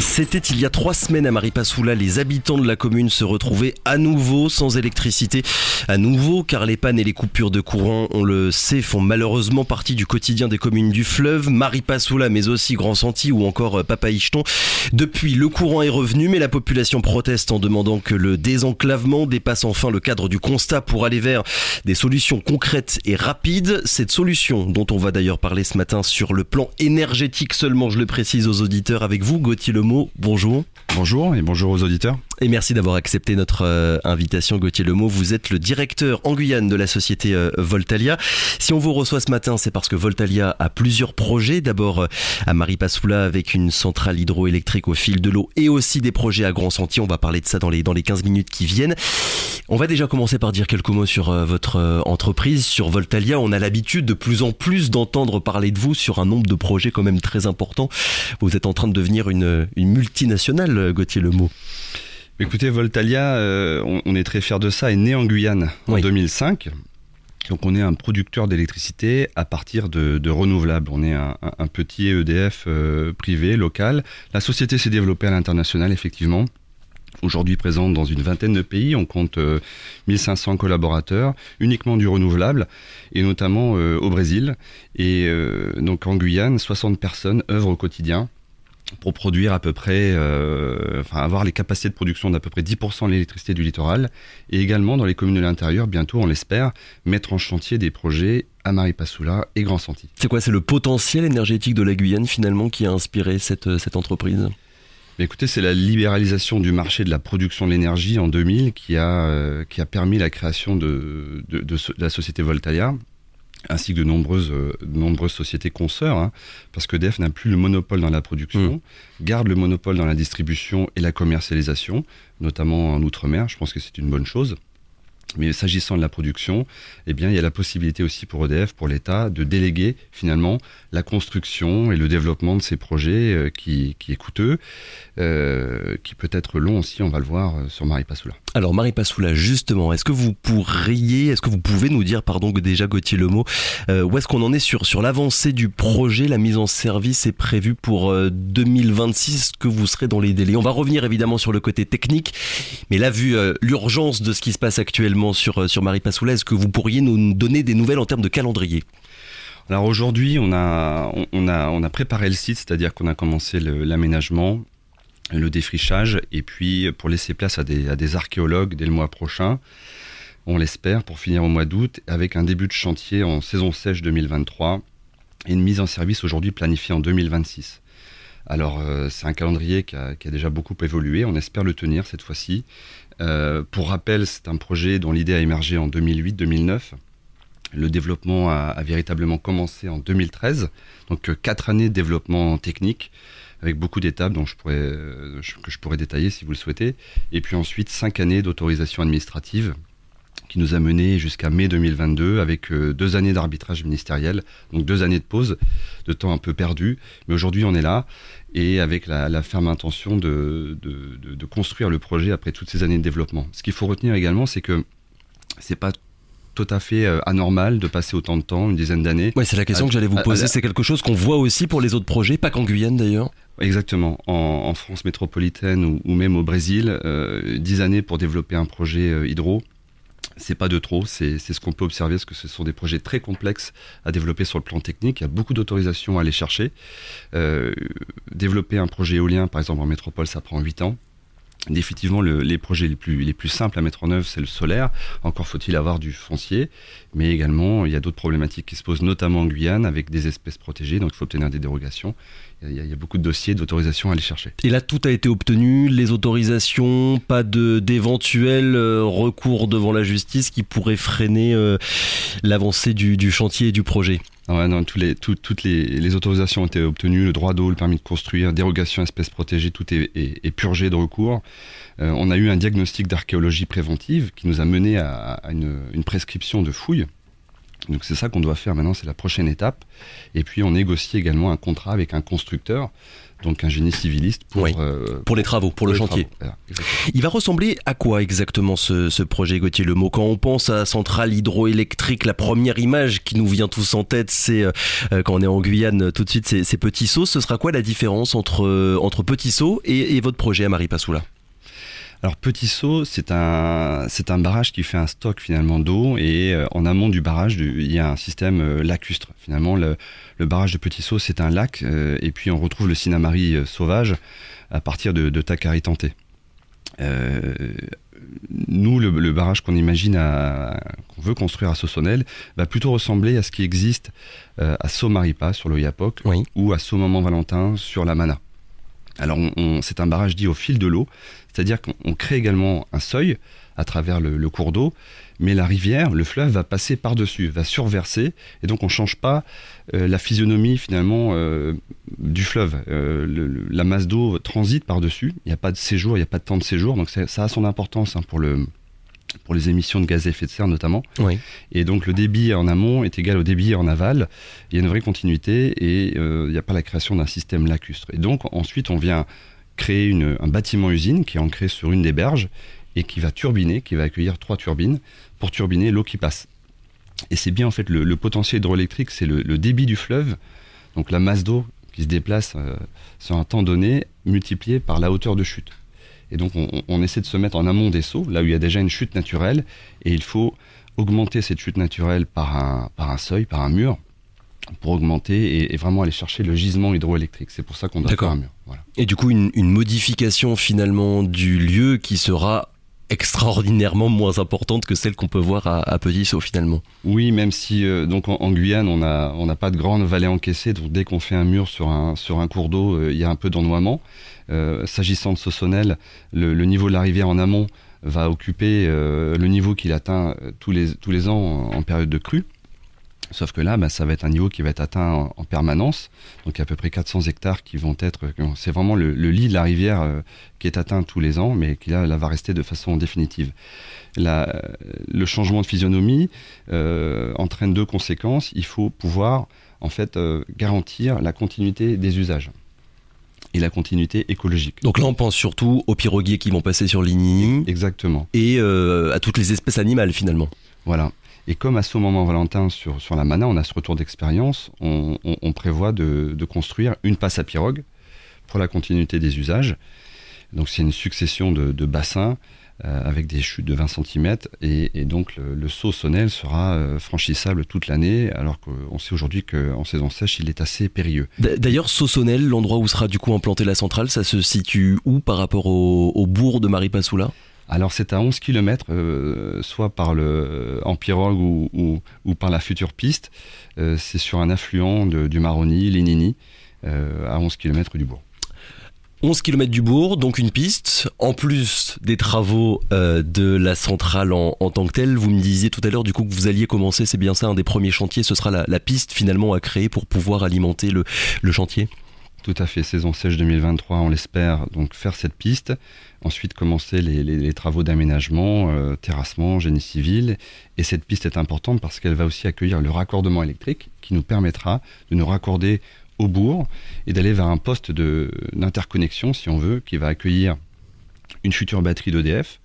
C'était il y a trois semaines à Maripasoula, les habitants de la commune se retrouvaient à nouveau sans électricité. À nouveau, car les pannes et les coupures de courant, on le sait, font malheureusement partie du quotidien des communes du fleuve, Maripasoula, mais aussi Grand Senti ou encore euh, Papaichton. Depuis, le courant est revenu, mais la population proteste en demandant que le désenclavement dépasse enfin le cadre du constat pour aller vers des solutions concrètes et rapides. Cette solution, dont on va d'ailleurs parler ce matin sur le plan énergétique seulement, je le précise aux auditeurs avec vous. Gauthier Lemot, bonjour. Bonjour et bonjour aux auditeurs. Et merci d'avoir accepté notre euh, invitation, Gauthier Lemo. Vous êtes le directeur en Guyane de la société euh, Voltalia. Si on vous reçoit ce matin, c'est parce que Voltalia a plusieurs projets. D'abord euh, à Maripasoula avec une centrale hydroélectrique au fil de l'eau et aussi des projets à Grand Sentier. On va parler de ça dans les, dans les 15 minutes qui viennent. On va déjà commencer par dire quelques mots sur votre entreprise, sur Voltalia. On a l'habitude de plus en plus d'entendre parler de vous sur un nombre de projets quand même très important. Vous êtes en train de devenir une, une multinationale, Gauthier Lemo. Écoutez, Voltalia, euh, on, est très fiers de ça, est né en Guyane en 2005. Donc on est un producteur d'électricité à partir de, renouvelables. On est un, petit EDF euh, privé, local. La société s'est développée à l'international, effectivement. Aujourd'hui présente dans une vingtaine de pays, on compte 1500 euh, collaborateurs, uniquement du renouvelable, et notamment au Brésil. Et donc en Guyane, 60 personnes œuvrent au quotidien pour produire à peu près, euh, avoir les capacités de production d'à peu près 10% de l'électricité du littoral, et également dans les communes de l'intérieur, bientôt on l'espère, mettre en chantier des projets à marie Maripasoula et Grand Senti. C'est quoi C'est le potentiel énergétique de la Guyane finalement qui a inspiré cette, euh, entreprise Écoutez, c'est la libéralisation du marché de la production de l'énergie en 2000 qui a, euh, qui a permis la création de, la société Voltaïa, ainsi que de nombreuses, euh, sociétés consoeurs, hein, parce que Def n'a plus le monopole dans la production, hmm. garde le monopole dans la distribution et la commercialisation, notamment en Outre-mer, je pense que c'est une bonne chose. Mais s'agissant de la production, eh bien, il y a la possibilité aussi pour EDF, pour l'État, de déléguer finalement la construction et le développement de ces projets euh, qui, est coûteux, euh, qui peut être long aussi, on va le voir euh, sur Marie Passoula. Alors Marie Passoula, justement, est-ce que vous pourriez, est-ce que vous pouvez nous dire, pardon déjà Gauthier le mot, où est-ce qu'on en est sur, sur l'avancée du projet La mise en service est prévue pour 2026, que vous serez dans les délais On va revenir évidemment sur le côté technique, mais là, vu l'urgence de ce qui se passe actuellement, euh, sur, Marie Passoula. que vous pourriez nous donner des nouvelles en termes de calendrier alors aujourd'hui, on a, préparé le site, c'est-à-dire qu'on a commencé l'aménagement, le, défrichage, et puis pour laisser place à des, archéologues dès le mois prochain, on l'espère, pour finir au mois d'août, avec un début de chantier en saison sèche 2023 et une mise en service aujourd'hui planifiée en 2026. Alors euh, c'est un calendrier qui a, qui a, déjà beaucoup évolué, on espère le tenir cette fois-ci, euh, pour rappel, c'est un projet dont l'idée a émergé en 2008-2009. Le développement a, véritablement commencé en 2013, donc euh, quatre années de développement technique avec beaucoup d'étapes dont je pourrais, euh, que je pourrais détailler si vous le souhaitez. Et puis ensuite, cinq années d'autorisation administrative qui nous a mené jusqu'à mai 2022 avec deux années d'arbitrage ministériel, donc deux années de pause, de temps un peu perdu. Mais aujourd'hui, on est là et avec la, ferme intention de, de, construire le projet après toutes ces années de développement. Ce qu'il faut retenir également, c'est que c'est pas tout à fait euh, anormal de passer autant de temps, une dizaine d'années. Oui, c'est la question que j'allais vous poser. C'est quelque chose qu'on voit aussi pour les autres projets, pas qu'en Guyane d'ailleurs. Exactement. En, France métropolitaine ou, même au Brésil, euh, dix années pour développer un projet euh, hydro, c'est pas de trop, c'est ce qu'on peut observer, parce que ce sont des projets très complexes à développer sur le plan technique, il y a beaucoup d'autorisations à aller chercher. Euh, développer un projet éolien, par exemple en métropole, ça prend 8 ans, Définitivement, les projets les plus, simples à mettre en œuvre, c'est le solaire. Encore faut-il avoir du foncier. Mais également, il y a d'autres problématiques qui se posent, notamment en Guyane, avec des espèces protégées. Donc, il faut obtenir des dérogations. Il y a, beaucoup de dossiers d'autorisation à aller chercher. Et là, tout a été obtenu les autorisations, pas d'éventuels euh, recours devant la justice qui pourraient freiner euh, l'avancée du chantier et du projet ah toutes les, autorisations ont été obtenues, le droit d'eau, le permis de construire, dérogation, espèces protégées, tout est, purgé de recours. Euh, on a eu un diagnostic d'archéologie préventive qui nous a mené à, une, une prescription de fouilles donc c'est ça qu'on doit faire maintenant, c'est la prochaine étape. Et puis on négocie également un contrat avec un constructeur, donc un génie civiliste pour, euh, pour les travaux, pour, le chantier. Il va ressembler à quoi exactement ce, projet Gauthier mot Quand on pense à centrale hydroélectrique, la première image qui nous vient tous en tête, c'est euh, euh, quand on est en Guyane tout de suite, c'est Petit Sceau. Ce sera quoi la différence entre, entre Petit Saut et, et votre projet à Marie Passoula alors Petit Saut, c'est un, c'est un barrage qui fait un stock finalement d'eau et euh, en amont du barrage, il y a un système euh, lacustre. Finalement, le, barrage de Petit Saut, c'est un lac euh, et puis on retrouve le Sinamari sauvage à partir de, de Takari nous, le, barrage qu'on imagine, qu'on veut construire à Sossonel, va plutôt ressembler à ce qui existe à somaripa sur le ou à Saumamant Valentin sur la Mana. Alors, c'est un barrage dit au fil de l'eau, c'est-à-dire qu'on crée également un seuil à travers le, cours d'eau, mais la rivière, le fleuve va passer par-dessus, va surverser, et donc on ne change pas euh, la physionomie finalement euh, du fleuve. Euh, la masse d'eau transite par-dessus, il n'y a pas de séjour, il n'y a pas de temps de séjour, donc ça a son importance hein, pour le pour les émissions de gaz à effet de serre notamment. Et donc le débit en amont est égal au débit en aval. Il y a une vraie continuité et euh, il n'y a pas la création d'un système lacustre. Et donc ensuite on vient créer un bâtiment usine qui est ancré sur une des berges et qui va turbiner, qui va accueillir trois turbines pour turbiner l'eau qui passe. Et c'est bien en fait le, potentiel hydroélectrique, c'est le, débit du fleuve, donc la masse d'eau qui se déplace euh, sur un temps donné multiplié par la hauteur de chute. Et donc on, essaie de se mettre en amont des sauts, là où il y a déjà une chute naturelle, et il faut augmenter cette chute naturelle par un, par un seuil, par un mur, pour augmenter et, vraiment aller chercher le gisement hydroélectrique. C'est pour ça qu'on doit faire un mur. Et du coup, une, modification finalement du lieu qui sera extraordinairement moins importante que celle qu'on peut voir à, à Petit Saut finalement. Oui, même si euh, donc en, Guyane on n'a on pas de grande vallée encaissée, donc dès qu'on fait un mur sur un, sur un cours d'eau, euh, il y a un peu d'ennoiement. Euh, s'agissant de Sossonel, le, le, niveau de la rivière en amont va occuper le niveau qu'il atteint tous les, tous les ans en période de crue. Sauf que là, bah, ça va être un niveau qui va être atteint en, permanence. Donc à peu près 400 hectares qui vont être. Euh, c'est vraiment le, lit de la rivière euh, qui est atteint tous les ans, mais qui là, là va rester de façon définitive. Euh, le changement de physionomie entraîne deux conséquences. Il faut pouvoir en fait garantir la continuité des usages et la continuité écologique. Donc là, on pense surtout aux piroguiers qui vont passer sur l'île, Exactement. Et à toutes les espèces animales, finalement. Voilà. Et comme à ce moment Valentin sur, sur la Mana, on a ce retour d'expérience, on, prévoit de, construire une passe à pirogue pour la continuité des usages. Donc c'est une succession de, bassins euh, avec des chutes de 20 cm et, donc le, le, saut sonnel sera euh, franchissable toute l'année alors qu'on sait aujourd'hui qu'en saison sèche il est assez périlleux. D'ailleurs saut sonnel, l'endroit où sera du coup implantée la centrale, ça se situe où par rapport au, bourg de Marie-Passoula alors c'est à 11 km, euh, soit par le, euh, en ou, par la future piste. Euh, c'est sur un affluent du Maroni, l'Inini, à 11 km du bourg. 11 km du bourg, donc une piste, en plus des travaux de la centrale en, tant que telle. Vous me disiez tout à l'heure du coup que vous alliez commencer, c'est bien ça, un des premiers chantiers, ce sera la, piste finalement à créer pour pouvoir alimenter le chantier tout à fait, saison sèche 2023, on l'espère, donc faire cette piste. Ensuite, commencer les, travaux d'aménagement, euh, terrassement, génie civil. Et cette piste est importante parce qu'elle va aussi accueillir le raccordement électrique qui nous permettra de nous raccorder au bourg et d'aller vers un poste d'interconnexion, si on veut, qui va accueillir une future batterie d'EDF,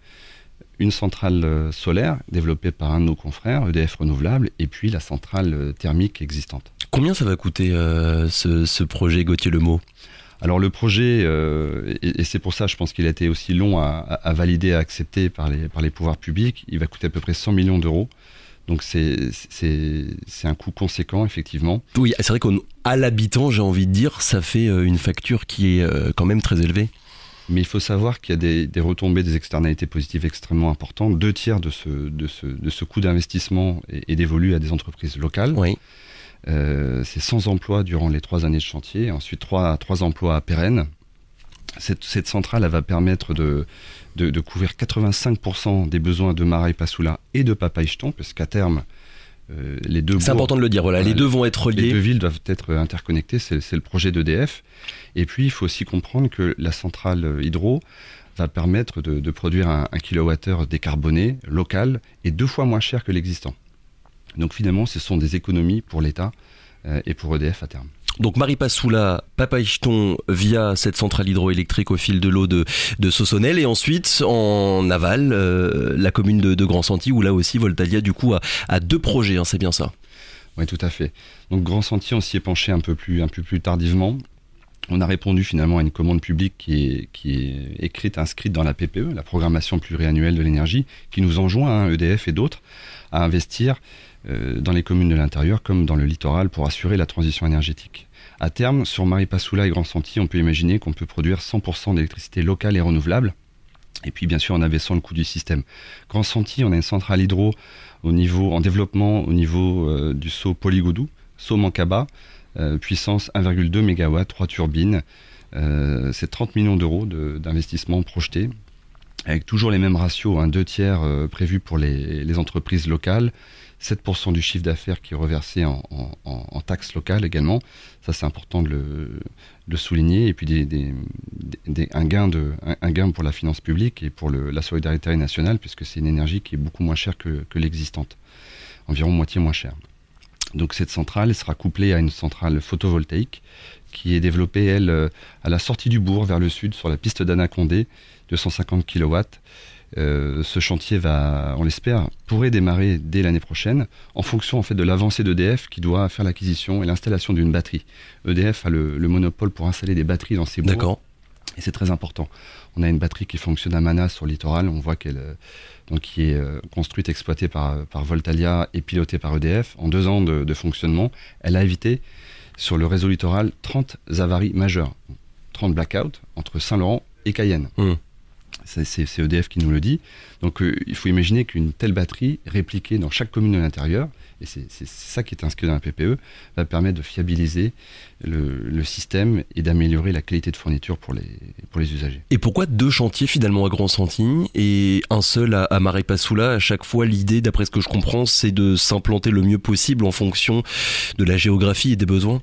une centrale euh, solaire développée par un de nos confrères, EDF Renouvelable, et puis la centrale euh, thermique existante. Combien ça va coûter euh, ce, projet Gauthier Lemot alors le projet, euh, et, c'est pour ça je pense qu'il a été aussi long à, valider, à accepter par les, par les pouvoirs publics, il va coûter à peu près 100 millions d'euros. Donc c'est un coût conséquent, effectivement. Oui, c'est vrai qu'à l'habitant, j'ai envie de dire, ça fait euh, une facture qui est quand même très élevée. Mais il faut savoir qu'il y a des, retombées, des externalités positives extrêmement importantes. Deux tiers de ce, de ce, de ce coût d'investissement est, est, dévolu à des entreprises locales. Oui. Euh, c'est 100 emplois durant les trois années de chantier, ensuite trois, trois emplois pérennes. Cette, cette, centrale va permettre de, couvrir 85% des besoins de Marais pasoula et de Papaichton, puisqu'à terme, euh, les deux. C'est important de le dire, les deux vont être Les deux villes doivent être interconnectées, c'est le projet d'EDF. Et puis, il faut aussi comprendre que la centrale hydro va permettre de, produire un, un kilowattheure décarboné, local, et deux fois moins cher que l'existant. Donc finalement, ce sont des économies pour l'État euh, et pour EDF à terme. Donc Marie Passoula, Papa via cette centrale hydroélectrique au fil de l'eau de, de et ensuite en aval, euh, la commune de, de Grand-Santi où là aussi Voltalia du coup a, deux projets, hein, c'est bien ça oui, tout à fait. Donc Grand Sentier, on s'y est penché un peu plus, un peu plus tardivement on a répondu finalement à une commande publique qui est, écrite, inscrite dans la PPE, la programmation pluriannuelle de l'énergie, qui nous enjoint, EDF hein, e et d'autres, à investir euh, dans les communes de l'intérieur comme dans le littoral pour assurer la transition énergétique. À terme, sur Marie-Passoula et Grand Senti, on peut imaginer qu'on peut produire 100% d'électricité locale et renouvelable, et puis bien sûr en abaissant le coût du système. Grand Senti, on a une centrale hydro au niveau, en développement au niveau euh, du saut Polygodou, saut Mankaba. Euh, puissance 1,2 MW, 3 turbines. Euh, c'est 30 millions d'euros d'investissement projeté, avec toujours les mêmes ratios, un hein, deux tiers euh, prévus pour les, entreprises locales, 7% du chiffre d'affaires qui est reversé en, taxes locales également. Ça, c'est important de le, souligner. Et puis, des, un, gain pour la finance publique et pour la solidarité nationale, puisque c'est une énergie qui est beaucoup moins chère que l'existante, environ moitié moins chère. Donc cette centrale sera couplée à une centrale photovoltaïque qui est développée, elle, euh, à la sortie du bourg, vers le sud, sur la piste d'Anacondé, 250 kW. Euh, ce chantier va, on l'espère, pourrait démarrer dès l'année prochaine, en fonction en fait de l'avancée d'EDF qui doit faire l'acquisition et l'installation d'une batterie. EDF a le, monopole pour installer des batteries dans ces bourgs. Et c'est très important. On a une batterie qui fonctionne à Manas sur le littoral. On voit qu'elle euh, qui est euh, construite, exploitée par, euh, par, Voltalia et pilotée par EDF. En deux ans de, fonctionnement, elle a évité sur le réseau littoral 30 avaries majeures, 30 blackouts entre Saint-Laurent et Cayenne. Mmh. C'est EDF e qui nous le dit. Donc il faut imaginer qu'une telle batterie répliquée dans chaque commune de l'intérieur, et c'est ça qui est inscrit dans la PPE, va permettre de fiabiliser le, système et d'améliorer la qualité de fourniture pour les, pour les usagers. Et pourquoi deux chantiers finalement à Grand Santigny et un seul à, à À chaque fois, l'idée, d'après ce que je comprends, c'est de s'implanter le mieux possible en fonction de la géographie et des besoins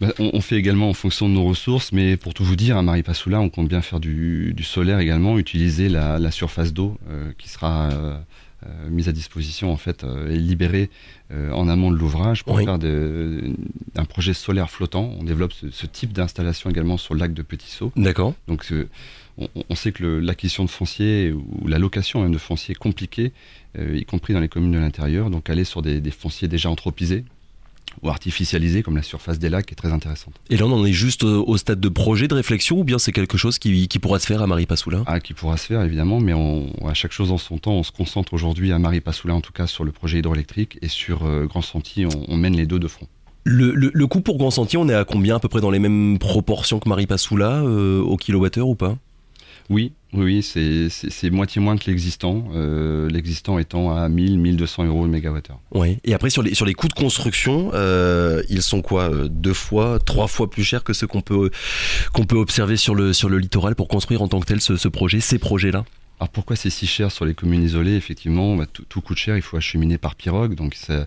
bah, on, fait également en fonction de nos ressources, mais pour tout vous dire, à Maripasoula, on compte bien faire du, solaire également, utiliser la, surface d'eau euh, qui sera euh, euh, mise à disposition en fait euh, et libérée euh, en amont de l'ouvrage pour faire un projet solaire flottant. On développe ce, type d'installation également sur le lac de Petit saut D'accord. Donc on, sait que l'acquisition de foncier ou la location même hein, de foncier est compliquée, y compris dans les communes de l'intérieur. Donc aller sur des, des fonciers déjà anthropisés, ou artificialisée comme la surface des lacs est très intéressante. Et là on en est juste au stade de projet, de réflexion ou bien c'est quelque chose qui, pourra se faire à Marie-Passoula Ah qui pourra se faire évidemment mais à chaque chose en son temps on se concentre aujourd'hui à Marie-Passoula en tout cas sur le projet hydroélectrique et sur euh, Grand Sentier on, mène les deux de front. Le, coût pour Grand Sentier, on est à combien à peu près dans les mêmes proportions que Marie Passoula euh, au kilowattheure ou pas oui, oui, c'est moitié moins que l'existant, euh, l'existant étant à 1000-1200 euros le mégawattheure. Oui, et après sur les, sur les coûts de construction, euh, ils sont quoi euh, Deux fois, trois fois plus chers que ceux qu'on peut, qu'on peut observer sur le, sur le littoral pour construire en tant que tel ce projet, ces projets-là alors pourquoi c'est si cher sur les communes isolées Effectivement, bah, tout, coûte cher, il faut acheminer par pirogue, donc ça,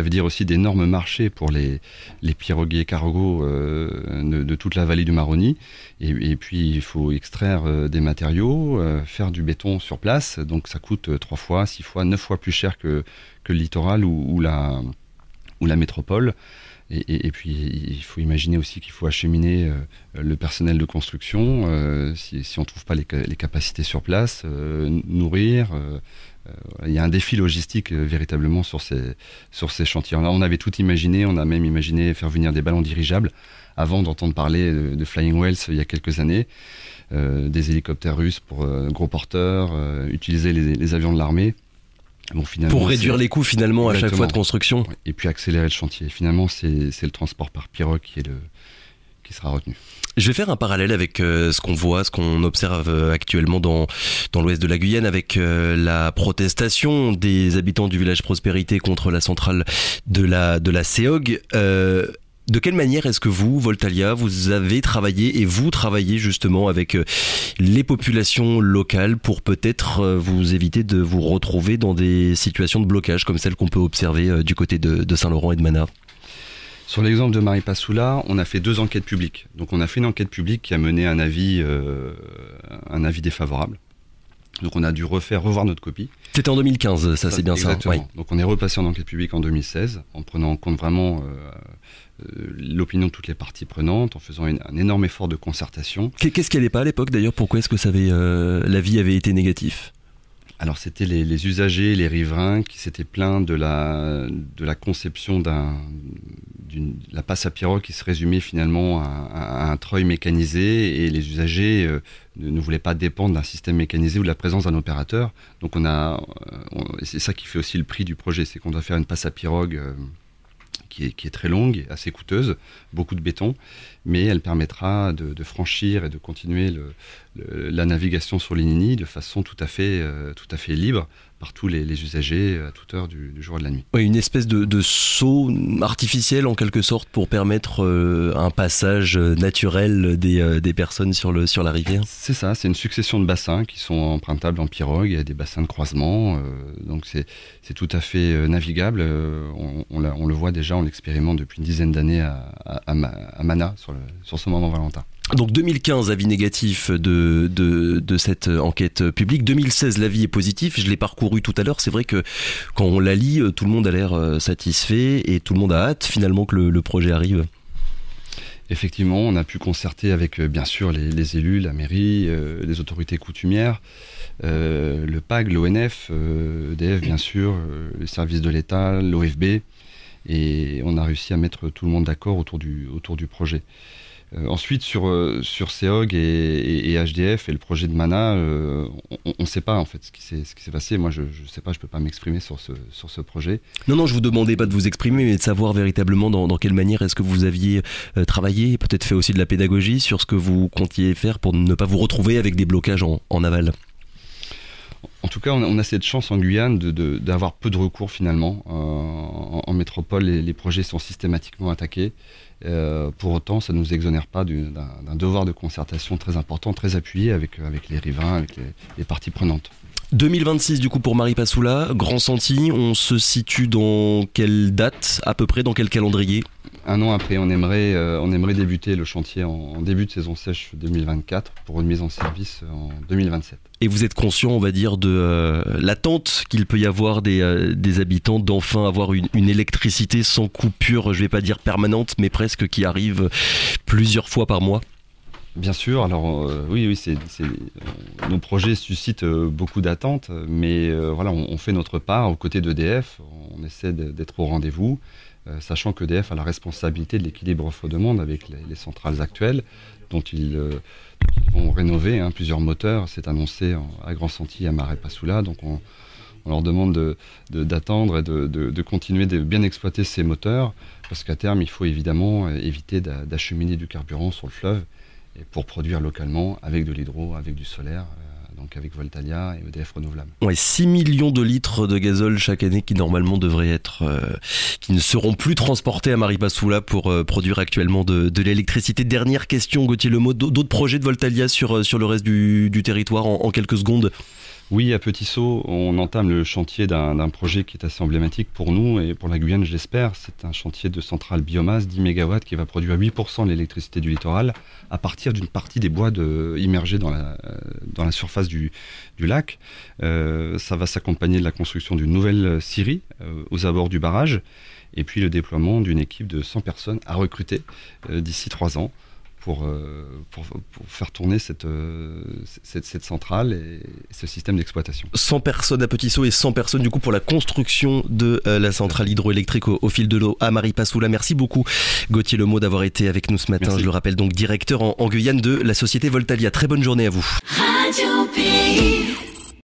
veut dire aussi d'énormes marchés pour les, les piroguiers cargo euh, de, toute la vallée du Maroni. Et, puis il faut extraire euh, des matériaux, euh, faire du béton sur place, donc ça coûte trois fois, six fois, neuf fois plus cher que, le littoral ou, ou la métropole. Et, puis, il faut imaginer aussi qu'il faut acheminer euh, le personnel de construction, euh, si, on ne trouve pas les, capacités sur place, euh, nourrir. il y a un défi logistique véritablement sur ces, sur ces chantiers. Là, on avait tout imaginé, on a même imaginé faire venir des ballons dirigeables avant d'entendre parler de, Flying Wells il y a quelques années, des hélicoptères russes pour gros porteurs, utiliser les, avions de l'armée pour réduire les coûts finalement à chaque fois de construction. Et puis accélérer le chantier. Finalement, c'est le transport par pirogue qui, est le, qui sera retenu. Je vais faire un parallèle avec euh, ce qu'on voit, ce qu'on observe euh, actuellement dans, dans l'ouest de la Guyane avec euh, la protestation des habitants du village Prospérité contre la centrale de la, de la CEOG de quelle manière est-ce que vous, Voltalia, vous avez travaillé et vous travaillez justement avec euh, les populations locales pour peut-être euh, vous éviter de vous retrouver dans des situations de blocage comme celles qu'on peut observer euh, du côté de, Saint-Laurent et de Mana sur l'exemple de Marie Passoula, on a fait deux enquêtes publiques. Donc on a fait une enquête publique qui a mené un avis, un avis défavorable. Donc on a dû refaire, revoir notre copie. C'était en 2015, ça, c'est bien ça. Exactement. Donc on est repassé en enquête publique en 2016, en prenant en compte vraiment euh, l'opinion de toutes les parties prenantes en faisant un énorme effort de concertation. Qu'est-ce qui n'allait pas à l'époque d'ailleurs Pourquoi est-ce que ça avait, euh, l'avis avait été négatif alors c'était les, usagers, les riverains qui s'étaient plaints de la, de la conception d'un, d'une, la passe à pirogue qui se résumait finalement à, un treuil mécanisé et les usagers euh, ne, voulaient pas dépendre d'un système mécanisé ou de la présence d'un opérateur. Donc on a, c'est ça qui fait aussi le prix du projet, c'est qu'on doit faire une passe à pirogue qui est, très longue, assez coûteuse, beaucoup de béton mais elle permettra de, franchir et de continuer le, la navigation sur l'Inini de façon tout à fait, euh, tout à fait libre par tous les, usagers à toute heure du, jour et de la nuit. une espèce de, saut artificiel en quelque sorte pour permettre euh, un passage naturel des, euh, des, personnes sur, le, sur la rivière C'est ça, c'est une succession de bassins qui sont empruntables en pirogue, il y a des bassins de croisement, donc c'est tout à fait navigable. On, on, le voit déjà, on l'expérimente depuis une dizaine d'années à, Mana, sur sur ce moment Valentin. Donc 2015, avis négatif de, cette enquête publique. 2016, l'avis est positif. Je l'ai parcouru tout à l'heure. C'est vrai que quand on la lit, euh, tout le monde a l'air euh, satisfait et tout le monde a hâte finalement que le, projet arrive. Effectivement, on a pu concerter avec euh, bien sûr les, élus, la mairie, les autorités coutumières, le PAG, l'ONF, bien sûr, les services de l'État, l'OFB, et on a réussi à mettre tout le monde d'accord autour du, autour du projet. Euh, ensuite, sur, euh, sur CEOG et, HDF et le projet de Mana, euh, on ne sait pas en fait ce qui s'est passé. Moi, je ne sais pas, je ne peux pas m'exprimer sur ce, sur ce projet. Non, non, je ne vous demandais pas de vous exprimer, mais de savoir véritablement dans, dans quelle manière est-ce que vous aviez travaillé, peut-être fait aussi de la pédagogie sur ce que vous comptiez faire pour ne pas vous retrouver avec des blocages en, en aval en tout cas, on a, cette chance en Guyane d'avoir peu de recours finalement. Euh, en, métropole, les, projets sont systématiquement attaqués. Euh, pour autant, ça ne nous exonère pas d'un devoir de concertation très important, très appuyé avec, avec les rivins, avec les, parties prenantes. 2026 du coup pour Marie Passoula, Grand Senti, on se situe dans quelle date à peu près, dans quel calendrier un an après, on aimerait, euh, on aimerait débuter le chantier en, début de saison sèche 2024 pour une mise en service en 2027. Et vous êtes conscient, on va dire, de euh, l'attente qu'il peut y avoir des, euh, habitants d'enfin avoir une, électricité sans coupure, je ne vais pas dire permanente, mais presque qui arrive plusieurs fois par mois Bien sûr, alors oui, oui, c'est, nos projets suscitent beaucoup d'attentes, mais voilà, on, on, fait notre part aux côtés d'EDF, on essaie d'être au rendez-vous. Euh, sachant qu'EDF e a la responsabilité de l'équilibre offre-demande avec les, centrales actuelles, dont ils, euh, vont rénover hein, plusieurs moteurs. C'est annoncé à Grand Senti, à marais Donc on, leur demande d'attendre et de, continuer de bien exploiter ces moteurs, parce qu'à terme, il faut évidemment euh, éviter d'acheminer du carburant sur le fleuve et pour produire localement avec de l'hydro, avec du solaire donc avec Voltalia et EDF Renouvelable. 6 millions de litres de gazole chaque année qui normalement devraient être, euh, qui ne seront plus transportés à Maripasoula pour euh, produire actuellement de, l'électricité. Dernière question, Gauthier mot, d'autres projets de Voltalia sur, euh, sur le reste du, territoire en quelques secondes oui, à Petit Sceau, on entame le chantier d'un projet qui est assez emblématique pour nous et pour la Guyane, j'espère. C'est un chantier de centrale biomasse 10 MW qui va produire 8% de l'électricité du littoral à partir d'une partie des bois immergés euh, dans la, surface du, lac. Euh, ça va s'accompagner de la construction d'une nouvelle euh, scierie aux abords du barrage et puis le déploiement d'une équipe de 100 personnes à recruter d'ici 3 ans. Euh, pour, pour, faire tourner euh, cette, cette, centrale et ce système d'exploitation. 100 personnes à Petit Saut et 100 personnes du coup pour la construction de euh, la centrale hydroélectrique au, fil de l'eau à Marie-Passoula. Merci beaucoup Gauthier Lemot d'avoir été avec nous ce matin. Je le rappelle donc directeur en, Guyane de la société Voltalia. Très bonne journée à vous.